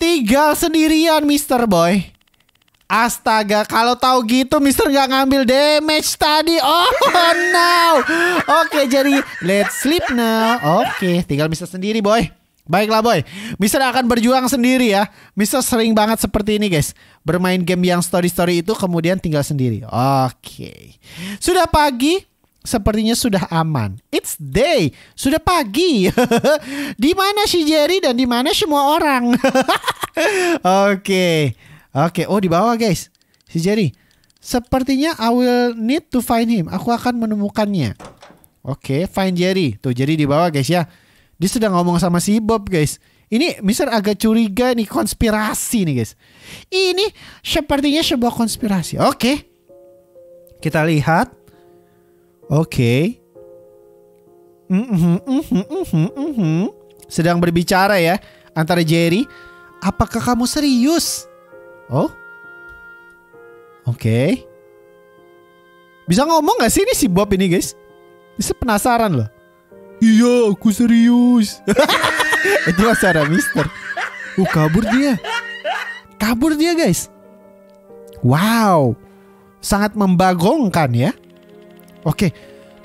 Tinggal sendirian Mister Boy. Astaga, kalau tahu gitu Mister nggak ngambil damage tadi. Oh no. Oke, okay, jadi let's sleep now. Oke, okay, tinggal Mister sendiri, Boy. Baiklah boy, Mister akan berjuang sendiri ya. Mister sering banget seperti ini guys, bermain game yang story story itu kemudian tinggal sendiri. Oke, okay. sudah pagi, sepertinya sudah aman. It's day, sudah pagi. di mana si Jerry dan di mana semua orang? Oke, oke. Okay. Oh di bawah guys, si Jerry. Sepertinya I will need to find him. Aku akan menemukannya. Oke, okay, find Jerry. Tuh Jerry di bawah guys ya. Dia sudah ngomong sama si Bob guys. Ini Mister agak curiga nih konspirasi nih guys. Ini sepertinya sebuah konspirasi. Oke. Okay. Kita lihat Oke. Okay. Mm-hmm, mm-hmm, mm-hmm, Sedang berbicara ya antara Jerry. Apakah kamu serius? Oh. Oke. Okay. Bisa ngomong gak sih ini si Bob ini guys? Bisa penasaran loh. Iya, aku serius. Itu Sarah Mister. Uh, kabur dia. Kabur dia guys. Wow. Sangat membagongkan ya. Oke,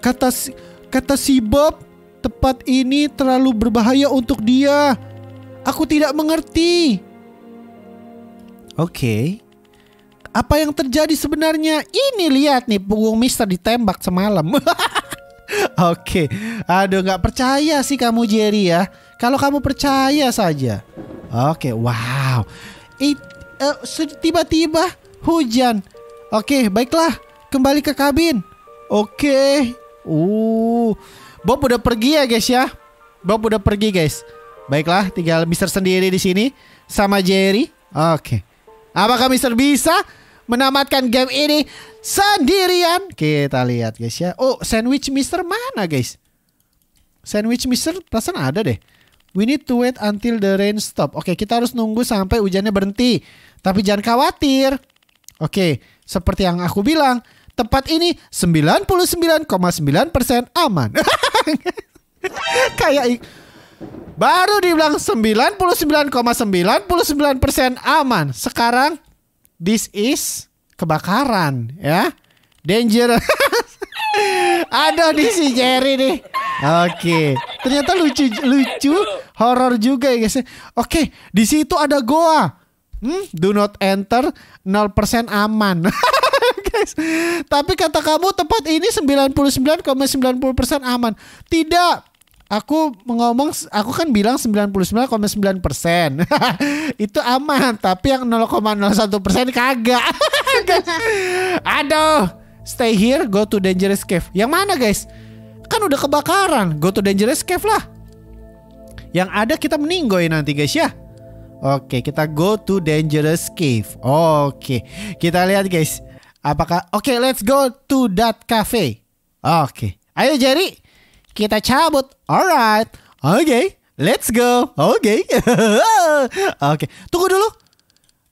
kata si, kata si Bob, tempat ini terlalu berbahaya untuk dia. Aku tidak mengerti. Oke. Apa yang terjadi sebenarnya? Ini lihat nih punggung Mister ditembak semalam. Oke. Aduh nggak percaya sih kamu Jerry ya. Kalau kamu percaya saja. Oke, wow. Eh, tiba-tiba hujan. Oke, baiklah. Kembali ke kabin. Oke. Okay. Uh, Bob udah pergi ya guys ya. Bob udah pergi guys. Baiklah, tinggal Mister sendiri di sini sama Jerry. Oke. Okay. Apakah Mister bisa menamatkan game ini sendirian? Kita lihat guys ya. Oh, sandwich Mister mana guys? Sandwich Mister perasaan ada deh. We need to wait until the rain stop. Oke, okay, kita harus nunggu sampai hujannya berhenti. Tapi jangan khawatir. Oke, okay, seperti yang aku bilang, Tempat ini 99,9% aman. Kayak baru dibilang 99,99% persen aman. Sekarang this is kebakaran ya. Danger. Ada di si Jerry nih. Oke, okay. ternyata lucu lucu horor juga ya guys. Oke, okay. di situ ada goa. Hmm, do not enter 0% aman. guys. Tapi kata kamu tempat ini 99,90% aman. Tidak. Aku mengomong, aku kan bilang 99,9%. Itu aman, tapi yang 0,01% kagak. Kan? Aduh. Stay here, go to dangerous cave. Yang mana, guys? Kan udah kebakaran. Go to dangerous cave lah. Yang ada kita meninggoy nanti, guys ya. Oke, kita go to dangerous cave. Oke, kita lihat guys. Apakah oke okay, let's go to that cafe. Oke. Okay. Ayo Jerry, kita cabut. Alright. Oke, okay, let's go. Oke. Okay. oke, okay. tunggu dulu.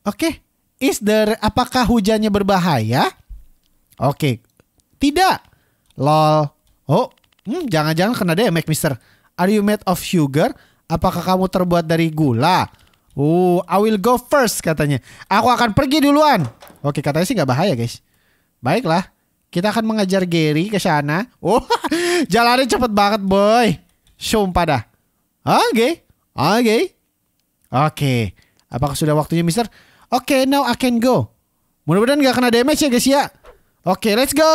Oke. Okay. Is there apakah hujannya berbahaya? Oke. Okay. Tidak. Lol. Oh, hmm, jangan-jangan kena deh Mac Mister. Are you made of sugar? Apakah kamu terbuat dari gula? Oh, I will go first katanya. Aku akan pergi duluan. Oke, katanya sih nggak bahaya guys. Baiklah, kita akan mengajar Gary ke sana. Oh, jalannya cepet banget boy. Sumpah dah. Oke, okay. oke, okay. oke. Okay. Apakah sudah waktunya Mister? Oke, okay, now I can go. Mudah-mudahan nggak kena damage ya guys ya. Oke, okay, let's go.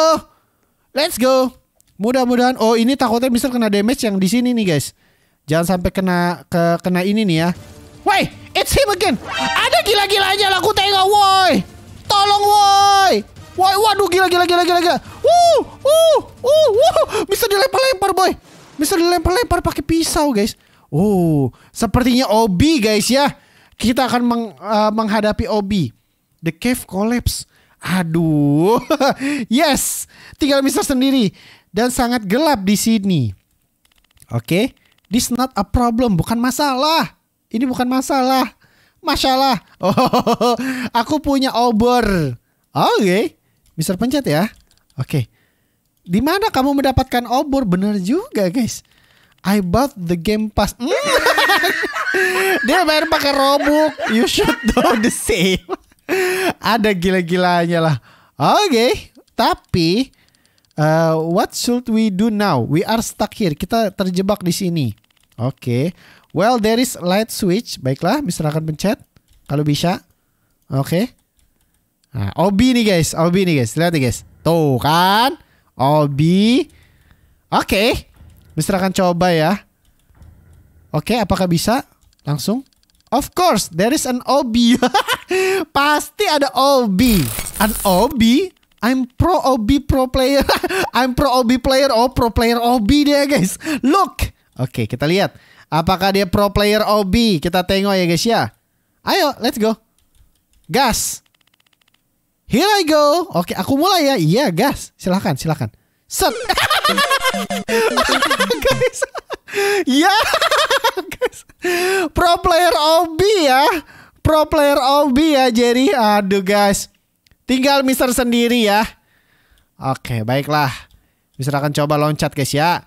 Let's go. Mudah-mudahan. Oh, ini takutnya Mister kena damage yang di sini nih guys. Jangan sampai kena ke kena ini nih ya. Wait! It's him again. Ada gila-gilanya lah, aku tengok, woi. Tolong, woi. Woi, waduh, gila, gila, gila, gila, gila. uh, uh, uh. uh. Bisa dilempar-lempar, boy. Bisa dilempar-lempar pakai pisau, guys. Uh, sepertinya Obi, guys ya. Kita akan meng, uh, menghadapi Obi. The cave collapse. Aduh. yes, tinggal Mister sendiri dan sangat gelap di sini. Oke, okay? this not a problem, bukan masalah. Ini bukan masalah. Masalah. Oh, aku punya obor. Oke. Okay. Mister pencet ya. Oke. Okay. Di mana kamu mendapatkan obor? Bener juga, guys. I bought the game pass. Mm. Dia bayar pakai Robux. You should know the same. Ada gila-gilanya lah. Oke, okay. tapi uh, what should we do now? We are stuck here. Kita terjebak di sini. Oke. Okay. Well, there is light switch. Baiklah, Mister misalkan pencet. Kalau bisa. Oke. Okay. Nah, obi nih guys. Obi nih guys. Lihat nih guys. Tuh kan. Obi. Oke. Okay. Misalkan coba ya. Oke, okay, apakah bisa? Langsung. Of course, there is an obi. Pasti ada obi. An obi? I'm pro obi pro player. I'm pro obi player. Oh, pro player obi deh guys. Look. Oke, okay, kita lihat. Apakah dia pro player OB? Kita tengok ya guys ya. Ayo, let's go. Gas. Here I go. Oke, aku mulai ya. Iya, gas. Silahkan, silahkan. Set. guys. ya. guys. Pro player OB ya. Pro player OB ya, Jerry. Aduh, guys. Tinggal Mister sendiri ya. Oke, baiklah. Mister akan coba loncat, guys ya.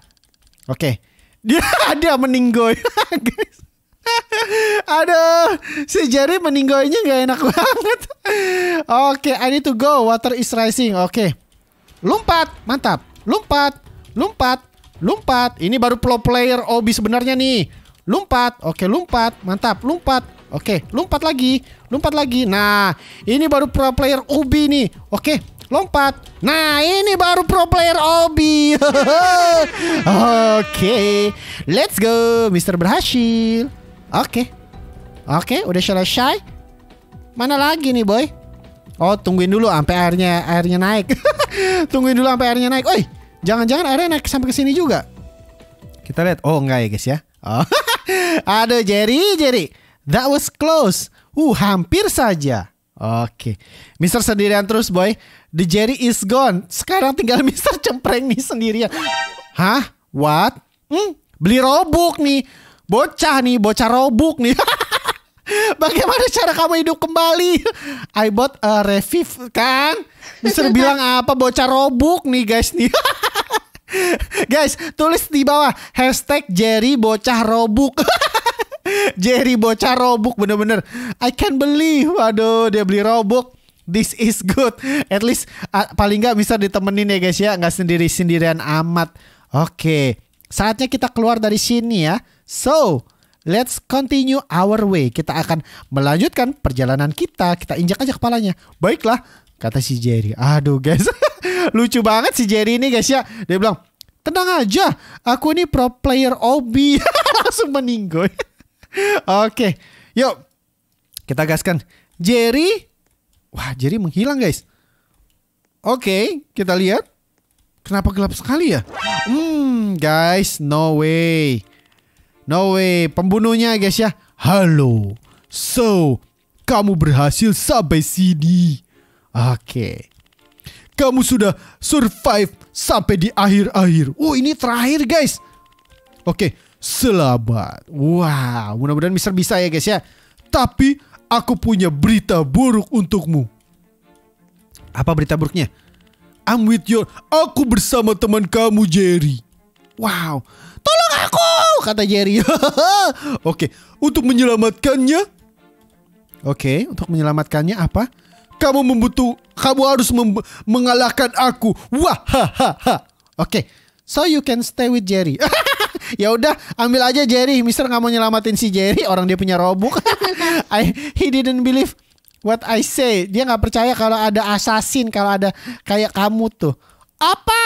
Oke. Dia ada meninggoy, guys. Aduh, si Jerry meninggoynya gak enak banget. Oke, okay, I need to go. Water is rising. Oke. Okay. Lompat, mantap. Lompat, lompat, lompat. Ini baru pro player Obi sebenarnya nih. Lompat, oke okay, lompat, mantap, lompat. Oke, okay, lompat lagi, lompat lagi. Nah, ini baru pro player Obi nih. Oke, okay, lompat. Nah, ini baru pro player Obi. Oke, okay. let's go. Mister berhasil. Oke. Okay. Oke, okay, udah selesai. Mana lagi nih, boy? Oh, tungguin dulu sampai airnya airnya naik. tungguin dulu sampai airnya naik. Oi, jangan-jangan airnya naik sampai ke sini juga. Kita lihat. Oh, enggak ya, guys ya. Oh. Aduh, Jerry, Jerry. That was close. Uh, hampir saja. Oke. Mister sendirian terus, Boy. The Jerry is gone. Sekarang tinggal Mister cempreng nih sendirian. Hah? What? Hmm, beli robuk nih. Bocah nih, bocah robuk nih. Bagaimana cara kamu hidup kembali? I bought a revive kan? Mister bilang apa bocah robuk nih guys nih. guys, tulis di bawah hashtag Jerry bocah robuk. Jerry bocah robuk bener-bener. I can't believe. Waduh, dia beli robuk. This is good. At least uh, paling nggak bisa ditemenin ya guys ya, nggak sendiri sendirian amat. Oke, okay. saatnya kita keluar dari sini ya. So, let's continue our way. Kita akan melanjutkan perjalanan kita. Kita injak aja kepalanya. Baiklah, kata si Jerry. Aduh guys, lucu banget si Jerry ini guys ya. Dia bilang, tenang aja, aku ini pro player obi. Langsung meninggoy. Oke, yuk kita gaskan. Jerry, wah Jerry menghilang guys. Oke, kita lihat. Kenapa gelap sekali ya? Hmm, guys, no way. No way, pembunuhnya guys ya. Halo. So, kamu berhasil sampai sini. Oke. Kamu sudah survive sampai di akhir-akhir. Uh ini terakhir guys. Oke, selamat. Wah, wow, mudah-mudahan Mister bisa ya guys ya. Tapi aku punya berita buruk untukmu. Apa berita buruknya? I'm with you. aku bersama teman kamu Jerry. Wow, tolong aku, kata Jerry. Oke, okay. untuk menyelamatkannya. Oke, okay. untuk menyelamatkannya apa? Kamu membutuh, kamu harus mem mengalahkan aku. Wah, Oke, okay. so you can stay with Jerry. ya udah ambil aja Jerry Mister nggak mau nyelamatin si Jerry orang dia punya robuk I, he didn't believe what I say dia nggak percaya kalau ada assassin kalau ada kayak kamu tuh apa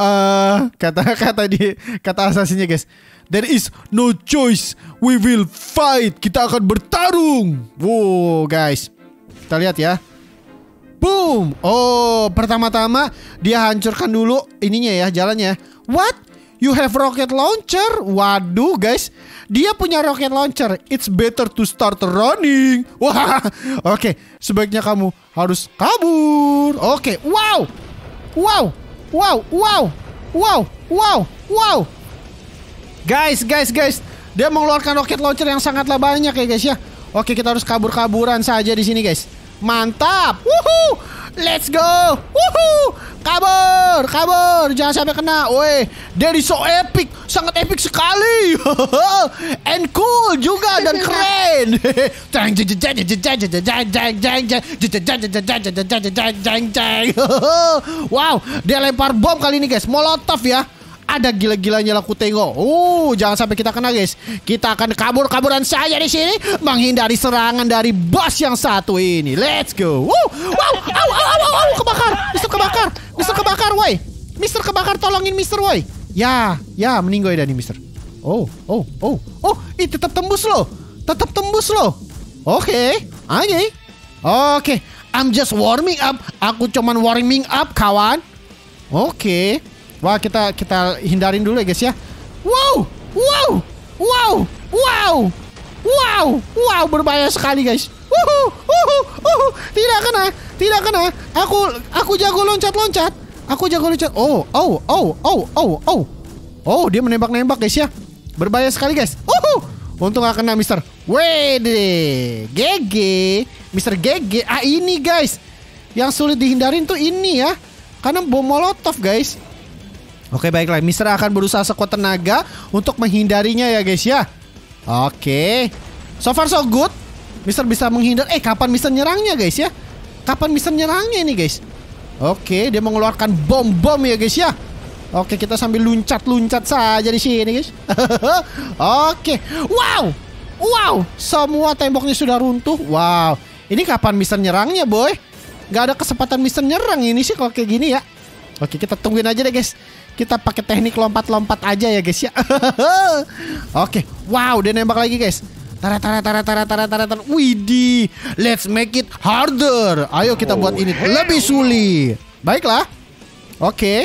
uh, kata kata di kata asasinya guys There is no choice. We will fight. Kita akan bertarung. Wow, guys. Kita lihat ya. Boom. Oh, pertama-tama dia hancurkan dulu ininya ya, jalannya. What? You have rocket launcher? Waduh guys, dia punya rocket launcher. It's better to start running. Wah, oke. Okay. Sebaiknya kamu harus kabur. Oke, okay. wow, wow, wow, wow, wow, wow, wow. Guys, guys, guys, dia mengeluarkan rocket launcher yang sangatlah banyak ya guys ya. Oke, kita harus kabur-kaburan saja di sini guys. Mantap. Woohoo! Let's go. Woohoo. Kabur, kabur. Jangan sampai kena. Woi, dari so epic, sangat epic sekali. And cool juga dan keren. Wow, dia lempar bom kali ini guys. Molotov ya ada gila-gilanya laku tengok. Oh, jangan sampai kita kena guys. Kita akan kabur-kaburan saja di sini menghindari serangan dari bos yang satu ini. Let's go. Wow, wow, wow, wow, wow, wow. kebakar. Mister kebakar. Mister kebakar, woi. Mister kebakar tolongin Mister, woi. Ya, ya meninggoy ya, dari Mister. Oh, oh, oh. Oh, ini tetap tembus loh. Tetap tembus loh. Oke, oke. Okay. Oke, okay. I'm just warming up. Aku cuman warming up, kawan. Oke. Okay. Wah, kita kita hindarin dulu ya, guys ya. Wow! Wow! Wow! Wow! Wow! Wow, berbahaya sekali, guys. Uhuh, uhuh, uhuh. Tidak kena, tidak kena. Aku aku jago loncat-loncat. Aku jago loncat. Oh, oh, oh, oh, oh, oh. Oh, dia menembak-nembak, guys ya. Berbahaya sekali, guys. Uhuh. Untung gak kena, Mister. Wede. GG. Mister GG. Ah, ini, guys. Yang sulit dihindarin tuh ini ya. Karena bom molotov, guys. Oke baiklah, Mister akan berusaha sekuat tenaga untuk menghindarinya ya guys ya. Oke. So far so good. Mister bisa menghindar. Eh kapan Mister nyerangnya guys ya? Kapan Mister nyerangnya ini guys? Oke, dia mengeluarkan bom-bom ya guys ya. Oke, kita sambil luncat-luncat saja di sini guys. Oke. Wow. Wow, semua temboknya sudah runtuh. Wow. Ini kapan Mister nyerangnya, boy? Gak ada kesempatan Mister nyerang ini sih kalau kayak gini ya. Oke, kita tungguin aja deh guys kita pakai teknik lompat-lompat aja ya guys ya. Oke, okay. wow dia nembak lagi guys. Tara tara tara tara tara tara tara. Widi, let's make it harder. Ayo kita buat ini lebih sulit. Baiklah. Oke. Okay.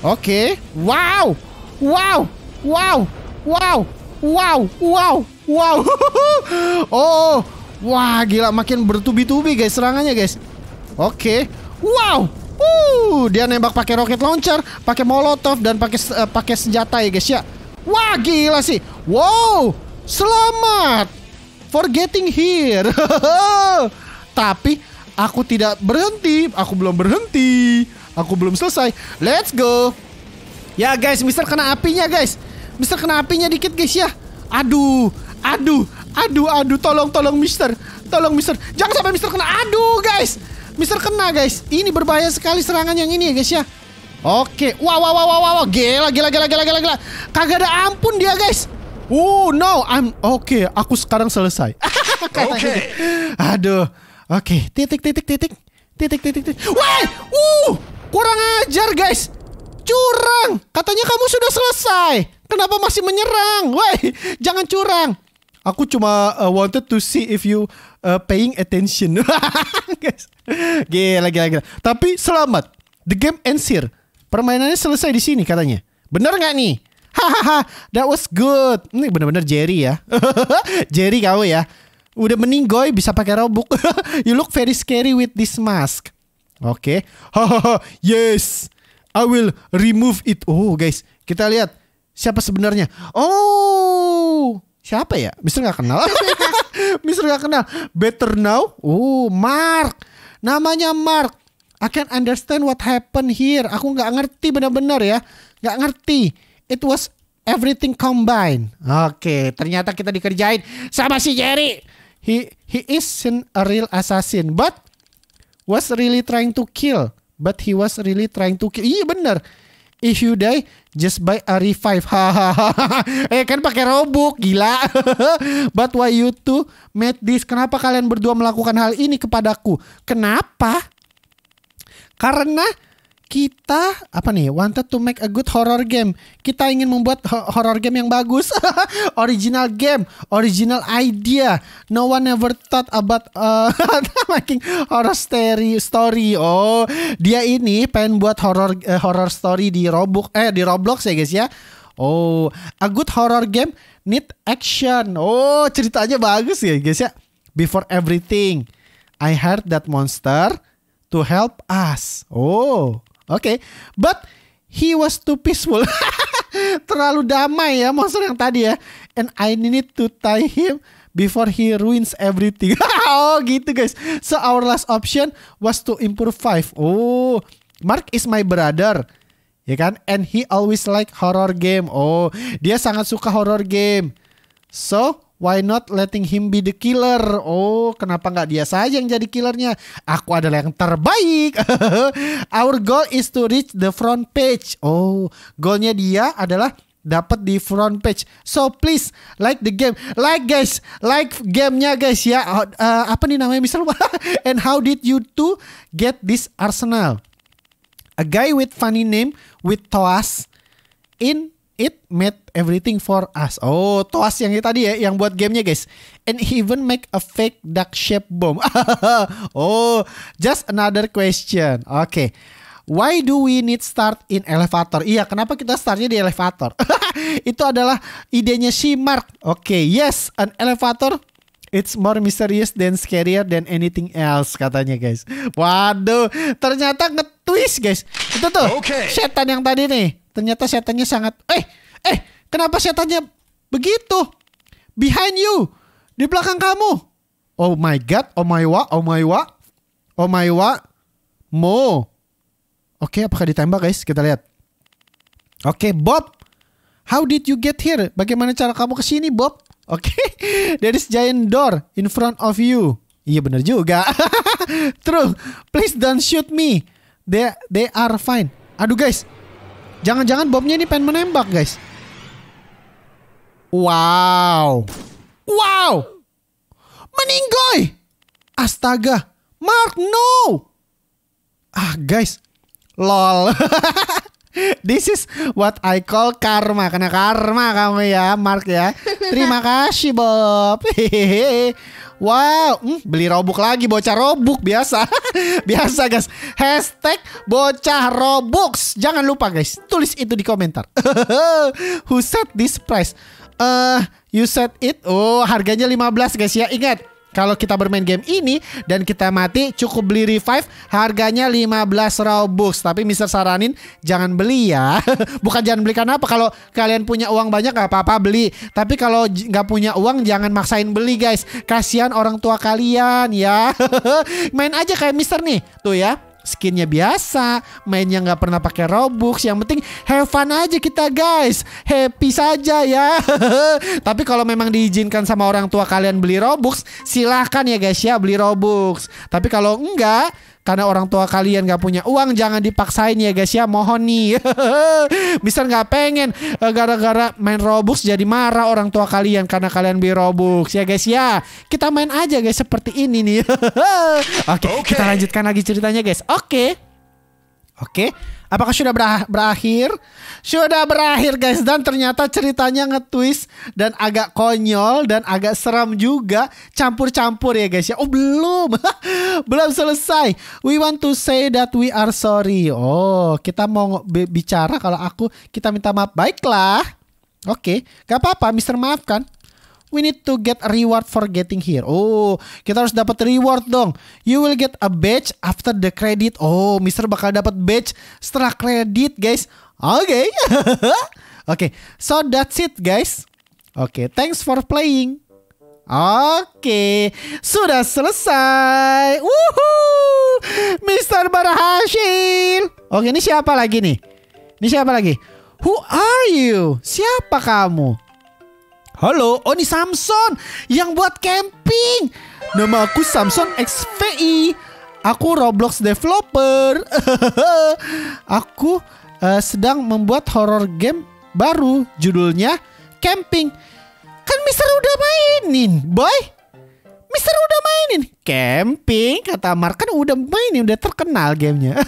Oke. Okay. Wow. Wow. Wow. Wow. Wow. Wow. Wow. Oh, oh. Wah, gila makin bertubi-tubi guys serangannya guys. Oke. Okay. Wow. Uh, dia nembak pakai roket launcher, pakai molotov dan pakai uh, pakai senjata ya guys ya. Wah, gila sih. Wow, selamat. For getting here. Tapi aku tidak berhenti, aku belum berhenti. Aku belum selesai. Let's go. Ya guys, Mister kena apinya guys. Mister kena apinya dikit guys ya. Aduh, aduh, aduh, aduh, tolong, tolong Mister, tolong Mister, jangan sampai Mister kena. Aduh guys, Mister kena guys. Ini berbahaya sekali serangan yang ini ya guys ya. Oke. wah wah wah wah wah. Gila gila gila gila gila gila. Kagak ada ampun dia guys. Oh no, I'm oke. Okay, aku sekarang selesai. oke. Okay. Aduh. Oke, okay. titik titik titik. Titik titik titik. Wah! Uh! Kurang ajar guys. Curang. Katanya kamu sudah selesai. Kenapa masih menyerang? Wah. jangan curang. Aku cuma uh, wanted to see if you uh, paying attention. Guys. Gila, gila, gila. Tapi selamat. The game ends here. Permainannya selesai di sini katanya. Bener nggak nih? Hahaha, that was good. Ini bener-bener Jerry ya. Jerry kau ya. Udah meninggoy bisa pakai robuk. you look very scary with this mask. Oke. Okay. Hahaha, yes. I will remove it. Oh, guys. Kita lihat siapa sebenarnya. Oh, siapa ya? Mister nggak kenal. Mister nggak kenal. Better now. Oh, Mark. Namanya Mark. I can understand what happened here. Aku nggak ngerti benar-benar ya. Nggak ngerti. It was everything combined. Oke, okay, ternyata kita dikerjain sama si Jerry. He he is isn't a real assassin, but was really trying to kill. But he was really trying to kill. Iya bener. If you die, just buy a revive. Hahaha. eh kan pakai robok, gila. But why you two made this? Kenapa kalian berdua melakukan hal ini kepadaku? Kenapa? Karena kita apa nih wanted to make a good horror game. Kita ingin membuat horror game yang bagus, original game, original idea. No one ever thought about uh, making horror story story. Oh, dia ini pengen buat horror uh, horror story di Roblox eh di Roblox ya guys ya. Oh, a good horror game need action. Oh, ceritanya bagus ya guys ya. Before everything, I heard that monster to help us. Oh, Oke, okay. but he was too peaceful. Terlalu damai ya monster yang tadi ya. And I need to tie him before he ruins everything. oh gitu guys. So our last option was to improve five. Oh, Mark is my brother. Ya kan? And he always like horror game. Oh, dia sangat suka horror game. So Why not letting him be the killer? Oh, kenapa nggak dia saja yang jadi killernya? Aku adalah yang terbaik. Our goal is to reach the front page. Oh, goalnya dia adalah dapat di front page. So please like the game, like guys, like gamenya guys ya. Uh, uh apa nih namanya misal? And how did you two get this Arsenal? A guy with funny name with Toas in It made everything for us. Oh, Toas yang tadi ya, yang buat gamenya guys. And even make a fake duck shape bomb. oh, just another question. Oke. Okay. Why do we need start in elevator? Iya, kenapa kita startnya di elevator? Itu adalah idenya si Mark. Oke, okay, yes, an elevator It's more mysterious than scarier than anything else katanya guys. Waduh, ternyata ngetwist guys. Itu tuh okay. setan yang tadi nih. Ternyata setannya sangat eh eh kenapa setannya begitu? Behind you. Di belakang kamu. Oh my god, oh my wa, oh my wa. Oh my wa. Mo. Oke, okay, apakah ditembak guys? Kita lihat. Oke, okay, Bob. How did you get here? Bagaimana cara kamu ke sini, Bob? Oke, okay? there is giant door in front of you. Iya bener juga. True. Please don't shoot me. They they are fine. Aduh guys, jangan-jangan bomnya ini pengen menembak guys. Wow, wow, meninggoy. Astaga, Mark no. Ah guys, lol. This is what I call karma. Karena karma kamu ya, Mark ya. Terima kasih Bob. Hehehe. Wow, hmm, beli robuk lagi bocah robuk biasa. biasa guys. Hashtag bocah robux. Jangan lupa guys, tulis itu di komentar. Who set this price? Eh, uh, you set it. Oh, harganya 15 guys ya. Ingat, kalau kita bermain game ini dan kita mati cukup beli revive harganya 15 Robux. Tapi Mister saranin jangan beli ya. Bukan jangan beli karena apa? Kalau kalian punya uang banyak gak apa-apa beli. Tapi kalau nggak punya uang jangan maksain beli guys. Kasihan orang tua kalian ya. Main aja kayak Mister nih. Tuh ya skinnya biasa, mainnya nggak pernah pakai Robux. Yang penting have fun aja kita guys, happy saja ya. Tapi kalau memang diizinkan sama orang tua kalian beli Robux, silahkan ya guys ya beli Robux. Tapi kalau enggak karena orang tua kalian gak punya uang jangan dipaksain ya guys ya mohon nih bisa nggak pengen eh, gara-gara main robux jadi marah orang tua kalian karena kalian beli robux ya guys ya kita main aja guys seperti ini nih oke okay, okay. kita lanjutkan lagi ceritanya guys oke okay. Oke, okay. apakah sudah berakhir? Sudah berakhir guys dan ternyata ceritanya ngetwist dan agak konyol dan agak seram juga, campur-campur ya guys ya. Oh, belum. belum selesai. We want to say that we are sorry. Oh, kita mau bicara kalau aku kita minta maaf. Baiklah. Oke, okay. gak apa-apa Mister maafkan. We need to get a reward for getting here. Oh, kita harus dapat reward dong. You will get a badge after the credit. Oh, Mister bakal dapat badge setelah kredit, guys. Oke. Okay. Oke, okay. so that's it, guys. Oke, okay, thanks for playing. Oke, sudah selesai. Woohoo! Mister berhasil. Oke, ini siapa lagi nih? Ini siapa lagi? Who are you? Siapa kamu? Halo, Oni oh, Samson yang buat camping. Nama aku Samson XVI. Aku Roblox developer. aku uh, sedang membuat horror game baru judulnya Camping. Kan Mister udah mainin, boy. Mister udah mainin camping kata Mark kan udah mainin udah terkenal gamenya.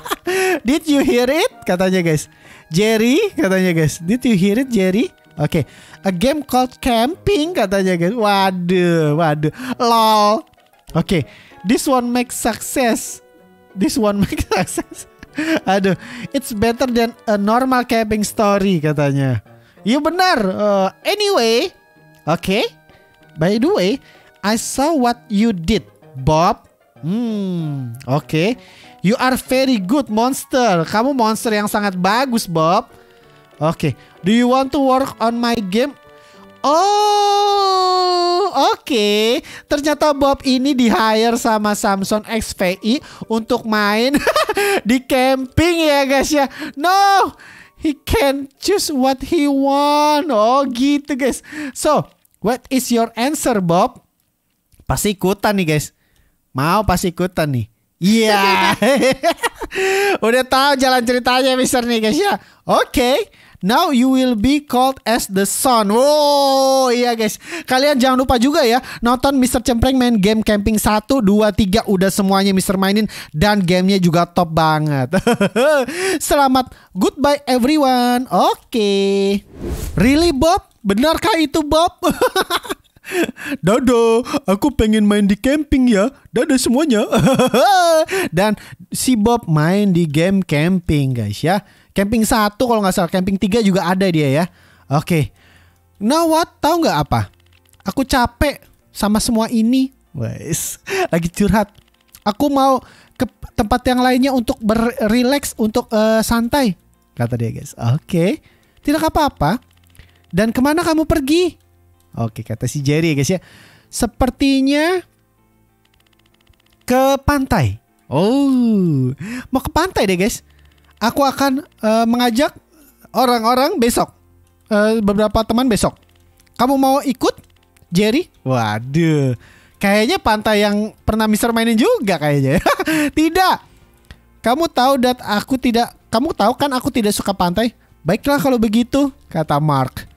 Did you hear it? Katanya guys. Jerry katanya guys. Did you hear it Jerry? Oke. Okay a game called camping katanya guys. Kan? Waduh, waduh. Lol. Oke, okay. this one makes success. This one makes success. Aduh, it's better than a normal camping story katanya. You ya, benar. Uh, anyway, oke. Okay. By the way, I saw what you did, Bob. Hmm, oke. Okay. You are very good monster. Kamu monster yang sangat bagus, Bob. Oke. Okay. Do you want to work on my game? Oh, oke. Okay. Ternyata Bob ini di hire sama Samsung XVI untuk main di camping ya guys ya. No, he can choose what he want. Oh gitu guys. So, what is your answer Bob? Pasti ikutan nih guys. Mau pasti ikutan nih. Iya. Yeah. Udah tahu jalan ceritanya Mister nih guys ya. Oke. Okay. Now you will be called as the son. Wow, iya guys. Kalian jangan lupa juga ya nonton Mr. Cempreng main game camping 1, 2, 3 udah semuanya Mr. mainin dan gamenya juga top banget. Selamat goodbye everyone. Oke. Okay. Really Bob? Benarkah itu Bob? Dada, aku pengen main di camping ya. Dada semuanya. Dan si Bob main di game camping guys ya. Camping satu kalau nggak salah, camping tiga juga ada dia ya. Oke. Okay. Now what? Tahu nggak apa? Aku capek sama semua ini. Wes, lagi curhat. Aku mau ke tempat yang lainnya untuk berrelax, untuk uh, santai, kata dia guys. Oke, okay. tidak apa-apa. Dan kemana kamu pergi? Oke, kata si Jerry ya guys ya. Sepertinya ke pantai. Oh, mau ke pantai deh guys. Aku akan uh, mengajak orang-orang besok. Uh, beberapa teman besok. Kamu mau ikut, Jerry? Waduh. Kayaknya pantai yang pernah Mister mainin juga kayaknya. Ya. tidak. Kamu tahu dat aku tidak. Kamu tahu kan aku tidak suka pantai. Baiklah kalau begitu, kata Mark.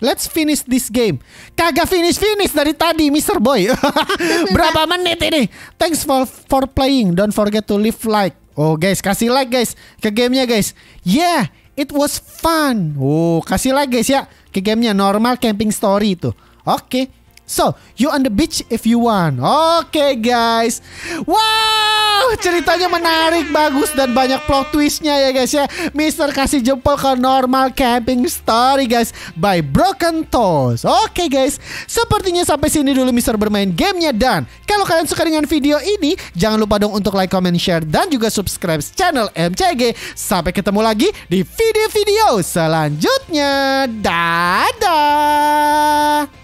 Let's finish this game. Kagak finish finish dari tadi, Mister Boy. Berapa menit ini? Thanks for for playing. Don't forget to leave like. Oh guys, kasih like guys ke gamenya guys. Yeah, it was fun. Oh kasih like guys ya ke gamenya normal camping story itu. Oke. Okay. So, you on the beach if you want. Oke okay, guys. Wow, ceritanya menarik, bagus dan banyak plot twistnya ya guys ya. Mister kasih jempol ke normal camping story guys by Broken Toes. Oke okay, guys, sepertinya sampai sini dulu Mister bermain gamenya dan kalau kalian suka dengan video ini, jangan lupa dong untuk like, comment, share dan juga subscribe channel MCG. Sampai ketemu lagi di video-video selanjutnya. Dadah.